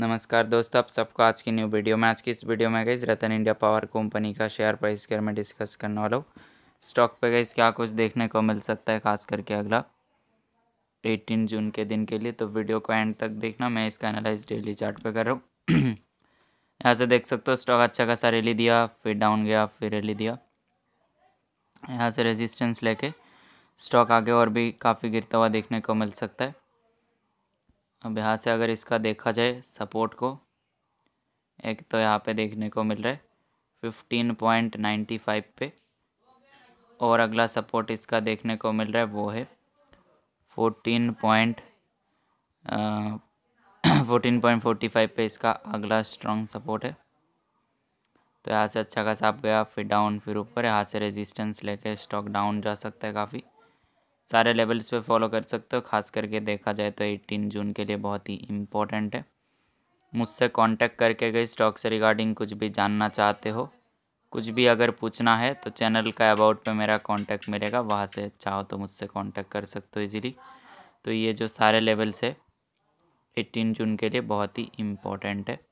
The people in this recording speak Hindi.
नमस्कार दोस्तों आप सबको आज की न्यू वीडियो में आज की इस वीडियो में गई रतन इंडिया पावर कंपनी का शेयर प्राइस के मैं डिस्कस करने वाला हूँ स्टॉक पे गई क्या कुछ देखने को मिल सकता है खास करके अगला 18 जून के दिन के लिए तो वीडियो को एंड तक देखना मैं इसका एनालाइज डेली चार्ट पे कर रहा हूँ यहाँ से देख सकते हो स्टॉक अच्छा खासा रैली दिया फिर डाउन गया फिर रैली दिया यहाँ से रेजिस्टेंस लेके स्टॉक आगे और भी काफ़ी गिरता हुआ देखने को मिल सकता है अब यहाँ से अगर इसका देखा जाए सपोर्ट को एक तो यहाँ पे देखने को मिल रहा है फिफ्टीन पॉइंट नाइन्टी फाइव पे और अगला सपोर्ट इसका देखने को मिल रहा है वो है fourteen point fourteen point forty five पर इसका अगला स्ट्रॉन्ग सपोर्ट है तो यहाँ से अच्छा खासा आप गया फिर डाउन फिर ऊपर यहाँ से रेजिस्टेंस लेके स्टॉक डाउन जा सकता है काफ़ी सारे लेवल्स पे फॉलो कर सकते हो खास करके देखा जाए तो 18 जून के लिए बहुत ही इम्पोर्टेंट है मुझसे कांटेक्ट करके गए स्टॉक से रिगार्डिंग कुछ भी जानना चाहते हो कुछ भी अगर पूछना है तो चैनल का अबाउट पे मेरा कांटेक्ट मिलेगा वहाँ से चाहो तो मुझसे कांटेक्ट कर सकते हो इजीली तो ये जो सारे लेवल्स है एटीन जून के लिए बहुत ही इम्पोर्टेंट है